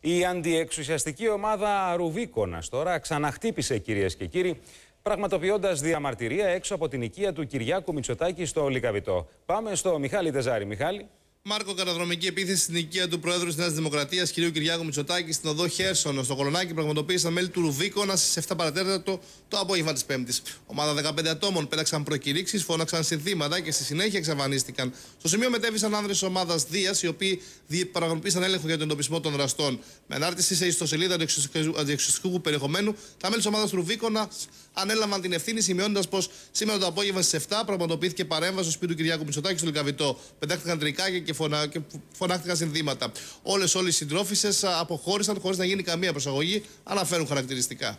Η αντιεξουσιαστική ομάδα ρουβίκονας τώρα ξαναχτύπησε κυρίες και κύριοι πραγματοποιώντας διαμαρτυρία έξω από την οικία του Κυριάκου Μητσοτάκη στο Λικαβιτό. Πάμε στο Μιχάλη Τεζάρη. Μιχάλη. Μάρκο καταδρομική επίθεση στην οικία του Προέδρου της Νέας Δημοκρατίας, κ. Κυριάκου Μητσοτάκη, στην οδό Χέρσονο, στο Κολονάκι, πραγματοποίησαν μέλη του Ρουβίκονα στις 7 παρατέταρτο το απόγευμα της Πέμπτης. Ομάδα 15 ατόμων πέταξαν προκηρύξεις, φώναξαν συνθήματα και στη συνέχεια εξαφανίστηκαν. Στο σημείο μετέβησαν άνδρες της ομάδας Δίας, οι οποίοι παραγωγήσαν έλεγχο για τον εντοπισμό των δραστών. Με ανάρτηση σε ιστοσελίδα του εξωτερικού περιεχομένου, τα μέλη της ομάδας Ρουβίκονα ανέλαβαν την ευθύνη, σημειώνοντας πως σήμερα το απόγευμα στις 7 πραγματοποιήθηκε παρέμβαση στο σπίτι του Κυριάκου Μητσοτάκη στο Λικαβιτό. Πετάχτηκαν τρικά και φωνα... και φωνάχτηκαν συνδύματα. Όλες όλες οι συντρόφισσες ε, αποχώρησαν χωρίς να γίνει καμία προσαγωγή, αλλά φέρουν χαρακτηριστικά.